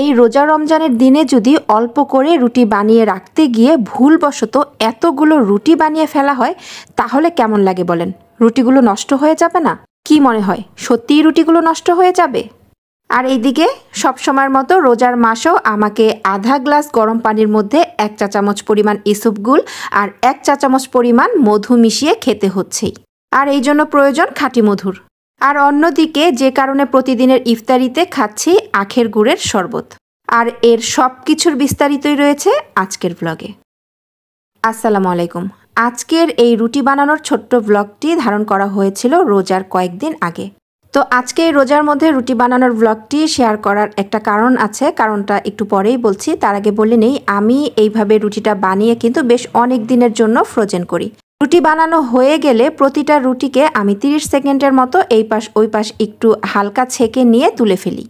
এই রোজা রমজানের দিনে যদি অল্প করে রুটি বানিয়ে রাখতে গিয়ে ভুলবশত এতগুলো রুটি বানিয়ে ফেলা হয় তাহলে কেমন লাগে বলেন রুটিগুলো নষ্ট হয়ে যাবে না কি মনে হয় সত্যিই রুটিগুলো নষ্ট হয়ে যাবে আর এইদিকে সবসময়ের মতো রোজার মাসেও আমাকে আধা গ্লাস গরম পানির মধ্যে এক চা চামচ পরিমাণ ইসুপগুল আর এক চা চামচ পরিমাণ মধু মিশিয়ে খেতে হচ্ছেই আর এই জন্য প্রয়োজন খাঁটি মধুর আর অন্যদিকে যে কারণে প্রতিদিনের ইফতারিতে খাচ্ছি আখের গুড়ের শরবত আর এর সব কিছুর বিস্তারিতই রয়েছে আজকের ব্লগে আসসালামু আলাইকুম আজকের এই রুটি বানানোর ছোট্ট ব্লগটি ধারণ করা হয়েছিল রোজার কয়েকদিন আগে তো আজকে এই রোজার মধ্যে রুটি বানানোর ব্লগটি শেয়ার করার একটা কারণ আছে কারণটা একটু পরেই বলছি তার আগে বলে নেই আমি এইভাবে রুটিটা বানিয়ে কিন্তু বেশ অনেক দিনের জন্য ফ্রোজেন করি রুটি বানানো হয়ে গেলে প্রতিটা রুটিকে আমি 30 সেকেন্ডের মতো এই পাশ ওই পাশ একটু হালকা ছেঁকে নিয়ে তুলে ফেলি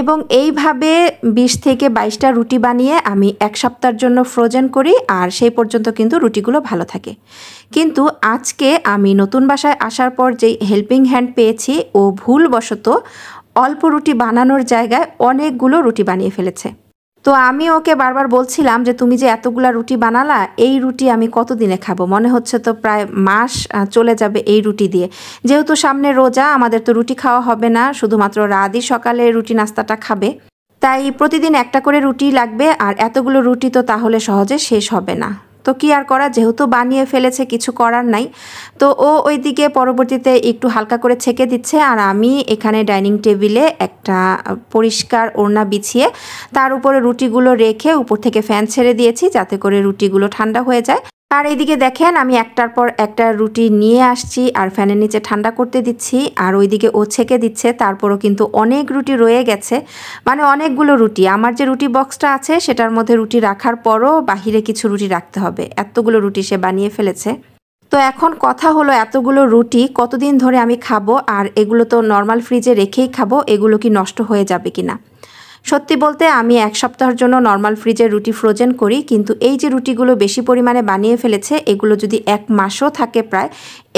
এবং এইভাবে 20 থেকে 22টা রুটি বানিয়ে আমি এক সপ্তাহের জন্য ফ্রোজেন করি আর সেই পর্যন্ত কিন্তু রুটিগুলো ভালো থাকে কিন্তু আজকে আমি নতুন বাসায় আসার পর যেই হেল্পিং হ্যান্ড পেয়েছি ও ভুলবশত অল্প রুটি বানানোর জায়গায় অনেকগুলো রুটি বানিয়ে ফেলেছে তো আমি ওকে বারবার বলছিলাম যে তুমি যে এতগুলা রুটি বানালা এই রুটি আমি কতদিনে খাবো মনে হচ্ছে তো প্রায় মাস চলে যাবে এই রুটি দিয়ে যেহেতু সামনে রোজা আমাদের তো রুটি খাওয়া হবে না শুধুমাত্র রাতই সকালে রুটি নাস্তাটা খাবে তাই প্রতিদিন একটা করে রুটি লাগবে আর এতগুলো রুটি তো তাহলে সহজে শেষ হবে না তো কি আর করা যেহেতু বানিয়ে ফেলেছে কিছু করার নাই তো ও ওইদিকে পরবর্তীতে একটু হালকা করে ছেঁকে দিচ্ছে আর আমি এখানে ডাইনিং টেবিলে একটা পরিষ্কার ওড়না বিছিয়ে তার উপরে রুটিগুলো রেখে উপর থেকে ফ্যান ছেড়ে দিয়েছি যাতে করে রুটিগুলো ঠান্ডা হয়ে যায় আর এইদিকে দেখেন আমি একটার পর একটা রুটি নিয়ে আসছি আর ফ্যানের নিচে ঠান্ডা করতে দিচ্ছি আর ওইদিকে ও ছেঁকে দিচ্ছে তারপরও কিন্তু অনেক রুটি রয়ে গেছে মানে অনেকগুলো রুটি আমার যে রুটি বক্সটা আছে সেটার মধ্যে রুটি রাখার পরও বাহিরে কিছু রুটি রাখতে হবে এতগুলো রুটি সে বানিয়ে ফেলেছে তো এখন কথা হলো এতগুলো রুটি কতদিন ধরে আমি খাবো আর এগুলো তো নর্মাল ফ্রিজে রেখেই খাবো এগুলো কি নষ্ট হয়ে যাবে কিনা সত্যি বলতে আমি এক সপ্তাহের জন্য নর্মাল ফ্রিজে রুটি ফ্রোজেন করি কিন্তু এই যে রুটিগুলো বেশি পরিমাণে বানিয়ে ফেলেছে এগুলো যদি এক মাসও থাকে প্রায়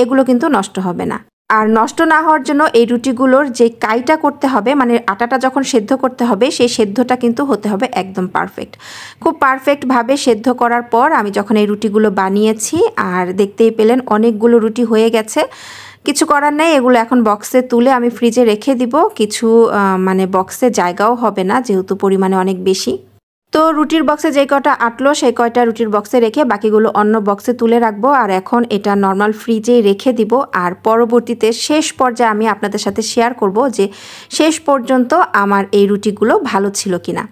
এগুলো কিন্তু নষ্ট হবে না আর নষ্ট না হওয়ার জন্য এই রুটিগুলোর যে কাইটা করতে হবে মানে আটাটা যখন সেদ্ধ করতে হবে সেই সেদ্ধটা কিন্তু হতে হবে একদম পারফেক্ট খুব পারফেক্টভাবে সেদ্ধ করার পর আমি যখন এই রুটিগুলো বানিয়েছি আর দেখতেই পেলেন অনেকগুলো রুটি হয়ে গেছে কিছু করার নেই এগুলো এখন বক্সে তুলে আমি ফ্রিজে রেখে দিব কিছু মানে বক্সে জায়গাও হবে না যেহেতু পরিমাণে অনেক বেশি তো রুটির বক্সে যে কটা আটলো সেই কয়টা রুটির বক্সে রেখে বাকিগুলো অন্য বক্সে তুলে রাখবো আর এখন এটা নর্মাল ফ্রিজেই রেখে দিব আর পরবর্তীতে শেষ পর্যায়ে আমি আপনাদের সাথে শেয়ার করব যে শেষ পর্যন্ত আমার এই রুটিগুলো ভালো ছিল কিনা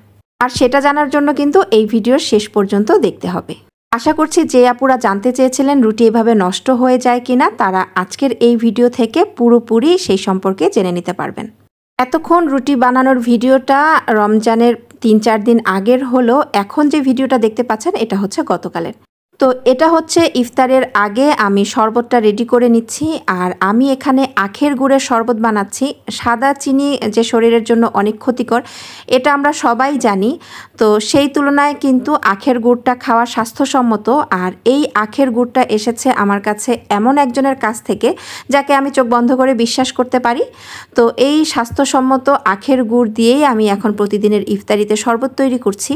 আর সেটা জানার জন্য কিন্তু এই ভিডিওর শেষ পর্যন্ত দেখতে হবে আশা করছি যে আপুরা জানতে চেয়েছিলেন রুটি এভাবে নষ্ট হয়ে যায় কিনা তারা আজকের এই ভিডিও থেকে পুরোপুরি সেই সম্পর্কে জেনে নিতে পারবেন এতক্ষণ রুটি বানানোর ভিডিওটা রমজানের তিন চার দিন আগের হলো এখন যে ভিডিওটা দেখতে পাচ্ছেন এটা হচ্ছে গতকালের তো এটা হচ্ছে ইফতারের আগে আমি শরবতটা রেডি করে নিচ্ছি আর আমি এখানে আখের গুড়ের শরবত বানাচ্ছি সাদা চিনি যে শরীরের জন্য অনেক ক্ষতিকর এটা আমরা সবাই জানি তো সেই তুলনায় কিন্তু আখের গুড়টা খাওয়া স্বাস্থ্যসম্মত আর এই আখের গুড়টা এসেছে আমার কাছে এমন একজনের কাছ থেকে যাকে আমি চোখ বন্ধ করে বিশ্বাস করতে পারি তো এই স্বাস্থ্যসম্মত আখের গুড় দিয়েই আমি এখন প্রতিদিনের ইফতারিতে শরবত তৈরি করছি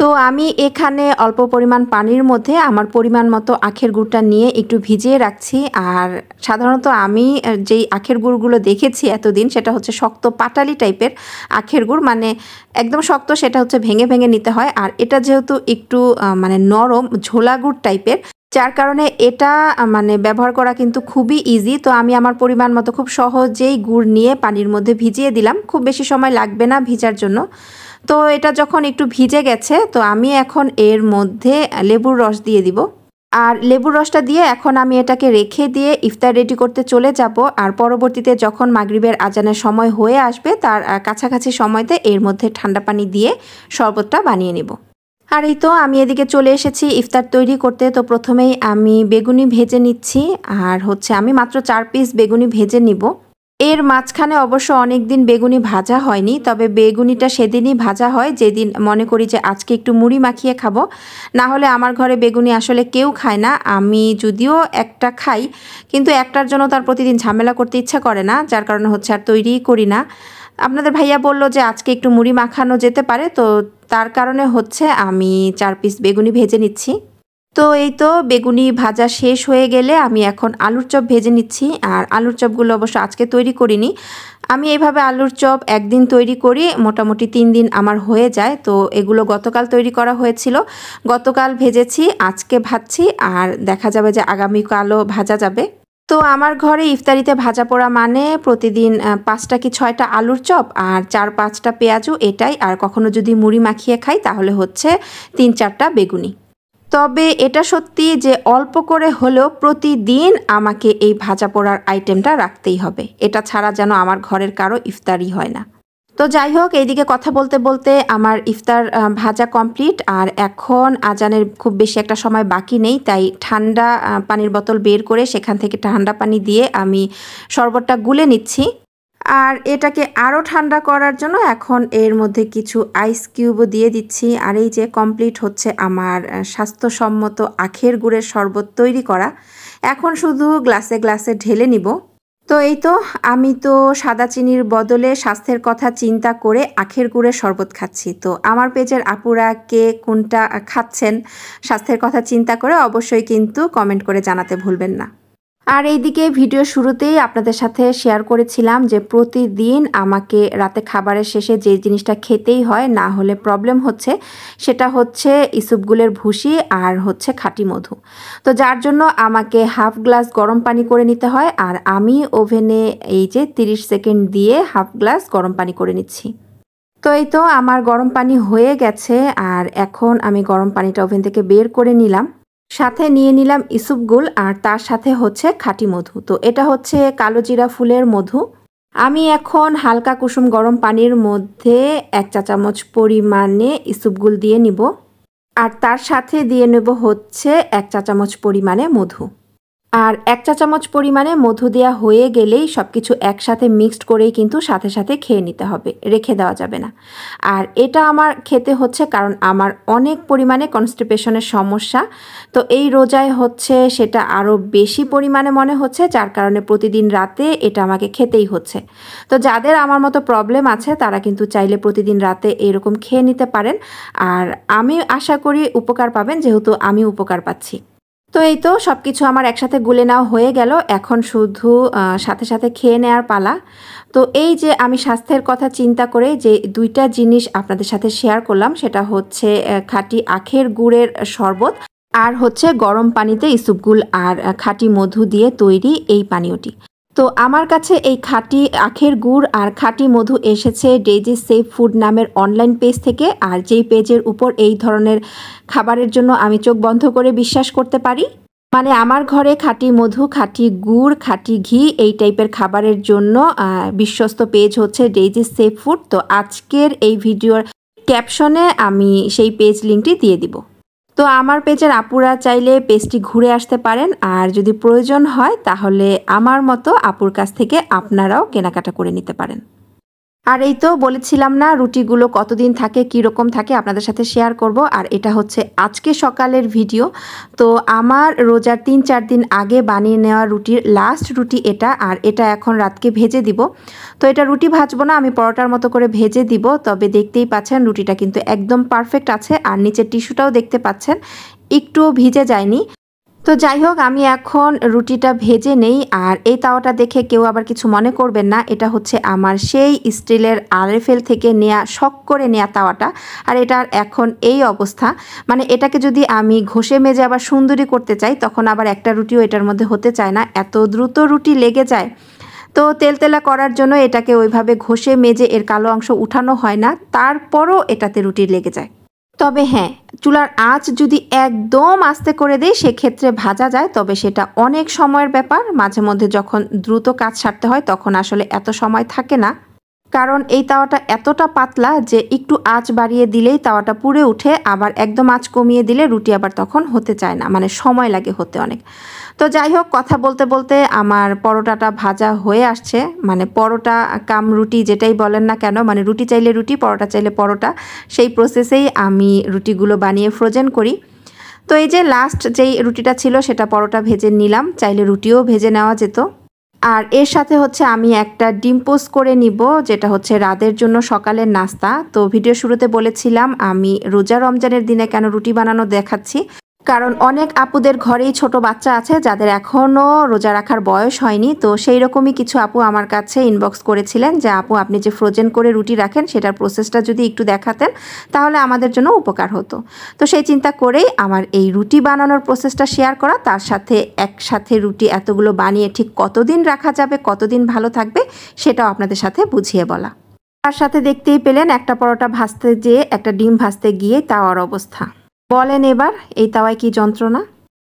তো আমি এখানে অল্প পরিমাণ পানির মধ্যে আমার পরিমাণ মতো আখের গুড়টা নিয়ে একটু ভিজিয়ে রাখছি আর সাধারণত আমি যেই আখের গুড়গুলো দেখেছি এতদিন সেটা হচ্ছে শক্ত পাটালি টাইপের আখের গুড় মানে একদম শক্ত সেটা হচ্ছে ভেঙে ভেঙে নিতে হয় আর এটা যেহেতু একটু মানে নরম ঝোলা গুড় টাইপের যার কারণে এটা মানে ব্যবহার করা কিন্তু খুবই ইজি তো আমি আমার পরিমাণ মতো খুব সহজেই গুড় নিয়ে পানির মধ্যে ভিজিয়ে দিলাম খুব বেশি সময় লাগবে না ভিজার জন্য তো এটা যখন একটু ভিজে গেছে তো আমি এখন এর মধ্যে লেবুর রস দিয়ে দিব আর লেবুর রসটা দিয়ে এখন আমি এটাকে রেখে দিয়ে ইফতার রেডি করতে চলে যাব আর পরবর্তীতে যখন মাগরিবের আজানের সময় হয়ে আসবে তার কাছাকাছি সময়তে এর মধ্যে ঠান্ডা পানি দিয়ে শরবতটা বানিয়ে নেব আর এই তো আমি এদিকে চলে এসেছি ইফতার তৈরি করতে তো প্রথমেই আমি বেগুনি ভেজে নিচ্ছি আর হচ্ছে আমি মাত্র চার পিস বেগুনি ভেজে নিব এর মাঝখানে অবশ্য অনেক দিন বেগুনি ভাজা হয়নি তবে বেগুনিটা সেদিনই ভাজা হয় যেদিন মনে করি যে আজকে একটু মুড়ি মাখিয়ে খাবো না হলে আমার ঘরে বেগুনি আসলে কেউ খায় না আমি যদিও একটা খাই কিন্তু একটার জন্য তার প্রতিদিন ঝামেলা করতে ইচ্ছা করে না যার কারণে হচ্ছে আর তৈরিই করি না আপনাদের ভাইয়া বলল যে আজকে একটু মুড়ি মাখানো যেতে পারে তো তার কারণে হচ্ছে আমি চার পিস বেগুনি ভেজে নিচ্ছি তো এই তো বেগুনি ভাজা শেষ হয়ে গেলে আমি এখন আলুর চপ ভেজে নিচ্ছি আর আলুর চপগুলো অবশ্য আজকে তৈরি করিনি আমি এইভাবে আলুর চপ একদিন তৈরি করি মোটামুটি তিন দিন আমার হয়ে যায় তো এগুলো গতকাল তৈরি করা হয়েছিল গতকাল ভেজেছি আজকে ভাজছি আর দেখা যাবে যে আগামীকালও ভাজা যাবে তো আমার ঘরে ইফতারিতে ভাজা পোড়া মানে প্রতিদিন পাঁচটা কি ছয়টা আলুর চপ আর চার পাঁচটা পেঁয়াজু এটাই আর কখনো যদি মুড়ি মাখিয়ে খাই তাহলে হচ্ছে তিন চারটা বেগুনি তবে এটা সত্যি যে অল্প করে হলেও প্রতিদিন আমাকে এই ভাজা পোড়ার আইটেমটা রাখতেই হবে এটা ছাড়া যেন আমার ঘরের কারো ইফতারি হয় না তো যাই হোক এইদিকে কথা বলতে বলতে আমার ইফতার ভাজা কমপ্লিট আর এখন আজানের খুব বেশি একটা সময় বাকি নেই তাই ঠান্ডা পানির বোতল বের করে সেখান থেকে ঠান্ডা পানি দিয়ে আমি শরবতটা গুলে নিচ্ছি আর এটাকে আরও ঠান্ডা করার জন্য এখন এর মধ্যে কিছু আইস কিউবও দিয়ে দিচ্ছি আর এই যে কমপ্লিট হচ্ছে আমার স্বাস্থ্যসম্মত আখের গুড়ের শরবত তৈরি করা এখন শুধু গ্লাসে গ্লাসে ঢেলে নিব তো এই তো আমি তো সাদা চিনির বদলে স্বাস্থ্যের কথা চিন্তা করে আখের গুড়ের শরবত খাচ্ছি তো আমার পেজের আপুরা কে কোনটা খাচ্ছেন স্বাস্থ্যের কথা চিন্তা করে অবশ্যই কিন্তু কমেন্ট করে জানাতে ভুলবেন না আর এইদিকে ভিডিও শুরুতেই আপনাদের সাথে শেয়ার করেছিলাম যে প্রতিদিন আমাকে রাতে খাবারের শেষে যে জিনিসটা খেতেই হয় না হলে প্রবলেম হচ্ছে সেটা হচ্ছে ইসুপগুলের ভুসি আর হচ্ছে খাঁটি মধু তো যার জন্য আমাকে হাফ গ্লাস গরম পানি করে নিতে হয় আর আমি ওভেনে এই যে 30 সেকেন্ড দিয়ে হাফ গ্লাস গরম পানি করে নিচ্ছি তো এই তো আমার গরম পানি হয়ে গেছে আর এখন আমি গরম পানিটা ওভেন থেকে বের করে নিলাম সাথে নিয়ে নিলাম ইসুপগুল আর তার সাথে হচ্ছে খাঁটি মধু তো এটা হচ্ছে কালো জিরা ফুলের মধু আমি এখন হালকা কুসুম গরম পানির মধ্যে এক চা চামচ পরিমাণে ইসুপগুল দিয়ে নিব আর তার সাথে দিয়ে নেব হচ্ছে এক চা চামচ পরিমাণে মধু আর এক চা চামচ পরিমাণে মধু দেওয়া হয়ে গেলেই সব কিছু একসাথে মিক্সড করেই কিন্তু সাথে সাথে খেয়ে নিতে হবে রেখে দেওয়া যাবে না আর এটা আমার খেতে হচ্ছে কারণ আমার অনেক পরিমাণে কনস্টিপেশনের সমস্যা তো এই রোজায় হচ্ছে সেটা আরও বেশি পরিমাণে মনে হচ্ছে যার কারণে প্রতিদিন রাতে এটা আমাকে খেতেই হচ্ছে তো যাদের আমার মতো প্রবলেম আছে তারা কিন্তু চাইলে প্রতিদিন রাতে এরকম খেয়ে নিতে পারেন আর আমি আশা করি উপকার পাবেন যেহেতু আমি উপকার পাচ্ছি তো এই তো সব কিছু আমার একসাথে গুলে নেওয়া হয়ে গেল এখন শুধু সাথে সাথে খেয়ে নেওয়ার পালা তো এই যে আমি স্বাস্থ্যের কথা চিন্তা করে যে দুইটা জিনিস আপনাদের সাথে শেয়ার করলাম সেটা হচ্ছে খাটি আখের গুড়ের শরবত আর হচ্ছে গরম পানিতে ইসুপগুল আর খাটি মধু দিয়ে তৈরি এই পানীয়টি তো আমার কাছে এই খাঁটি আখের গুড় আর খাঁটি মধু এসেছে ডেজি সেফ ফুড নামের অনলাইন পেজ থেকে আর যেই পেজের উপর এই ধরনের খাবারের জন্য আমি চোখ বন্ধ করে বিশ্বাস করতে পারি মানে আমার ঘরে খাঁটি মধু খাঁটি গুড় খাঁটি ঘি এই টাইপের খাবারের জন্য বিশ্বস্ত পেজ হচ্ছে ডেজি সেফ ফুড তো আজকের এই ভিডিওর ক্যাপশনে আমি সেই পেজ লিঙ্কটি দিয়ে দিব তো আমার পেজের আপুরা চাইলে পেজটি ঘুরে আসতে পারেন আর যদি প্রয়োজন হয় তাহলে আমার মতো আপুর কাছ থেকে আপনারাও কেনাকাটা করে নিতে পারেন আর এই তো বলেছিলাম না রুটিগুলো কতদিন থাকে কীরকম থাকে আপনাদের সাথে শেয়ার করব আর এটা হচ্ছে আজকে সকালের ভিডিও তো আমার রোজার তিন চার দিন আগে বানিয়ে নেওয়া রুটির লাস্ট রুটি এটা আর এটা এখন রাতকে ভেজে দিব তো এটা রুটি ভাজবো না আমি পরোটার মতো করে ভেজে দিব তবে দেখতেই পাচ্ছেন রুটিটা কিন্তু একদম পারফেক্ট আছে আর নিচের টিস্যুটাও দেখতে পাচ্ছেন একটুও ভিজে যায়নি তো যাই হোক আমি এখন রুটিটা ভেজে নেই আর এই তাওয়াটা দেখে কেউ আবার কিছু মনে করবেন না এটা হচ্ছে আমার সেই স্টিলের আরএফএল থেকে নেয়া শখ করে নেয়া তাওয়াটা আর এটার এখন এই অবস্থা মানে এটাকে যদি আমি ঘষে মেজে আবার সুন্দরী করতে চাই তখন আবার একটা রুটিও এটার মধ্যে হতে চায় না এত দ্রুত রুটি লেগে যায় তো তেলতেলা করার জন্য এটাকে ওইভাবে ঘষে মেজে এর কালো অংশ উঠানো হয় না তারপরও এটাতে রুটি লেগে যায় তবে হ্যাঁ চুলার আঁচ যদি একদম আস্তে করে দেয় সেক্ষেত্রে ভাজা যায় তবে সেটা অনেক সময়ের ব্যাপার মাঝে মধ্যে যখন দ্রুত কাজ সারতে হয় তখন আসলে এত সময় থাকে না কারণ এই তাওয়াটা এতটা পাতলা যে একটু আঁচ বাড়িয়ে দিলেই তাওয়াটা পুড়ে উঠে আবার একদম আঁচ কমিয়ে দিলে রুটি আবার তখন হতে চায় না মানে সময় লাগে হতে অনেক তো যাই হোক কথা বলতে বলতে আমার পরোটাটা ভাজা হয়ে আসছে মানে পরোটা কাম রুটি যেটাই বলেন না কেন মানে রুটি চাইলে রুটি পরোটা চাইলে পরোটা সেই প্রসেসেই আমি রুটিগুলো বানিয়ে ফ্রোজেন করি তো এই যে লাস্ট যেই রুটিটা ছিল সেটা পরোটা ভেজে নিলাম চাইলে রুটিও ভেজে নেওয়া যেত আর এর সাথে হচ্ছে আমি একটা ডিম পোস্ট করে নিব যেটা হচ্ছে রাতের জন্য সকালের নাস্তা তো ভিডিও শুরুতে বলেছিলাম আমি রোজা রমজানের দিনে কেন রুটি বানানো দেখাচ্ছি কারণ অনেক আপুদের ঘরেই ছোট বাচ্চা আছে যাদের এখনও রোজা রাখার বয়স হয়নি তো সেই রকমই কিছু আপু আমার কাছে ইনবক্স করেছিলেন যে আপু আপনি যে ফ্রোজেন করে রুটি রাখেন সেটার প্রসেসটা যদি একটু দেখাতেন তাহলে আমাদের জন্য উপকার হতো তো সেই চিন্তা করেই আমার এই রুটি বানানোর প্রসেসটা শেয়ার করা তার সাথে একসাথে রুটি এতগুলো বানিয়ে ঠিক কতদিন রাখা যাবে কতদিন ভালো থাকবে সেটাও আপনাদের সাথে বুঝিয়ে বলা তার সাথে দেখতেই পেলেন একটা পরোটা ভাজতে যেয়ে একটা ডিম ভাজতে গিয়ে তাওয়ার অবস্থা বলেন এবার এই তাওয়ায় কি যন্ত্রণা